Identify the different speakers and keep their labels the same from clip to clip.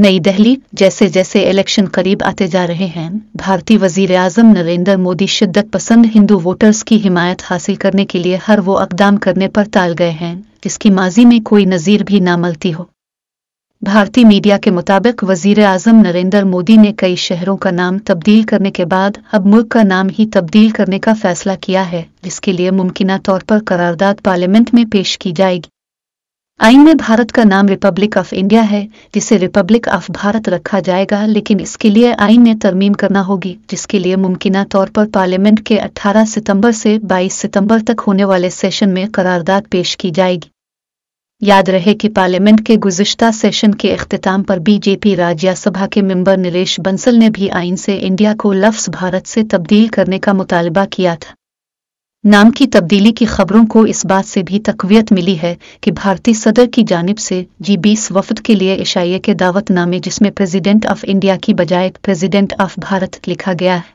Speaker 1: नई दिल्ली जैसे जैसे इलेक्शन करीब आते जा रहे हैं भारतीय वजीर आजम नरेंद्र मोदी शिद्दत पसंद हिंदू वोटर्स की हिमायत हासिल करने के लिए हर वो अकदाम करने पर टाल गए हैं जिसकी माजी में कोई नज़ीर भी ना मलती हो भारतीय मीडिया के मुताबिक वजीर आजम नरेंद्र मोदी ने कई शहरों का नाम तब्दील करने के बाद अब मुल्क का नाम ही तब्दील करने का फैसला किया है जिसके लिए मुमकिन तौर पर करारदाद पार्लियामेंट में पेश की जाएगी आइन में भारत का नाम रिपब्लिक ऑफ इंडिया है जिसे रिपब्लिक ऑफ भारत रखा जाएगा लेकिन इसके लिए आइन में तरमीम करना होगी जिसके लिए मुमकिन तौर पर पार्लियामेंट के 18 सितंबर से 22 सितंबर तक होने वाले सेशन में करारदाद पेश की जाएगी याद रहे कि पार्लियामेंट के गुजशत सेशन के अख्ताम पर बीजेपी राज्यसभा के मेंबर नरेश बंसल ने भी आइन से इंडिया को लफ्स भारत से तब्दील करने का मुतालबा किया था नाम की तब्दीली की खबरों को इस बात से भी तकवीत मिली है कि भारतीय सदर की जानब से जी बीस वफद के लिए ईशाइय के दावतनामे जिसमें प्रेसिडेंट ऑफ इंडिया की बजाय प्रेसिडेंट ऑफ भारत लिखा गया है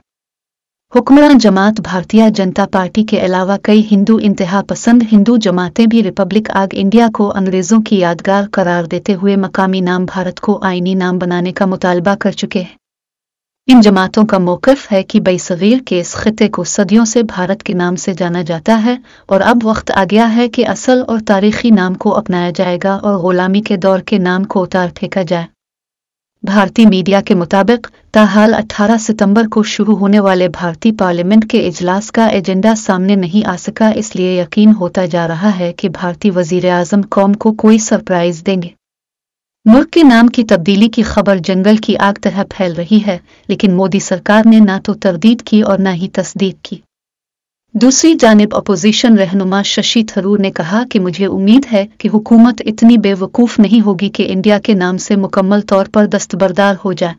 Speaker 1: हुक्मरान जमात भारतीय जनता पार्टी के अलावा कई हिंदू इंतहा पसंद हिंदू जमातें भी रिपब्लिक आग इंडिया को अंग्रेज़ों की यादगार करार देते हुए मकामी नाम भारत को आइनी नाम बनाने का मुतालबा कर चुके हैं इन जमातों का मौकफ है कि बेसवीर के इस खत्े को सदियों से भारत के नाम से जाना जाता है और अब वक्त आ गया है कि असल और तारीखी नाम को अपनाया जाएगा और गुलामी के दौर के नाम को उतार फेंका जाए भारतीय मीडिया के मुताबिक ताहाल 18 सितंबर को शुरू होने वाले भारतीय पार्लियामेंट के इजलास का एजेंडा सामने नहीं आ सका इसलिए यकीन होता जा रहा है कि भारतीय वजीर कौम को कोई सरप्राइज देंगे मुल्क के नाम की तब्दीली की खबर जंगल की आग तरह फैल रही है लेकिन मोदी सरकार ने न तो तरदीद की और न ही तस्दीक की दूसरी जानब अपोजिशन रहनुमा शशि थरूर ने कहा कि मुझे उम्मीद है कि हुकूमत इतनी बेवकूफ़ नहीं होगी कि इंडिया के नाम से मुकम्मल तौर पर दस्तबरदार हो जाए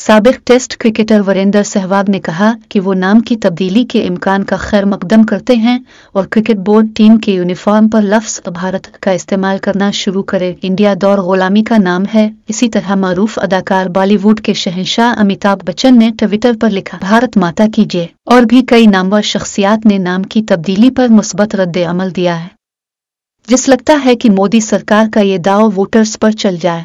Speaker 1: सबक टेस्ट क्रिकेटर वरेंद्र सहवाग ने कहा कि वो नाम की तब्दीली के इम्कान का खैर मकदम करते हैं और क्रिकेट बोर्ड टीम के यूनिफॉर्म पर लफ्स भारत का इस्तेमाल करना शुरू करे इंडिया दौर गुलामी का नाम है इसी तरह मरूफ अदाकार बॉलीवुड के शहनशाह अमिताभ बच्चन ने ट्विटर पर लिखा भारत माता कीजिए और भी कई नामवर शख्सियात ने नाम की तब्दीली पर मुस्बत रद्द अमल दिया है जिस लगता है कि मोदी सरकार का ये दाव वोटर्स पर चल जाए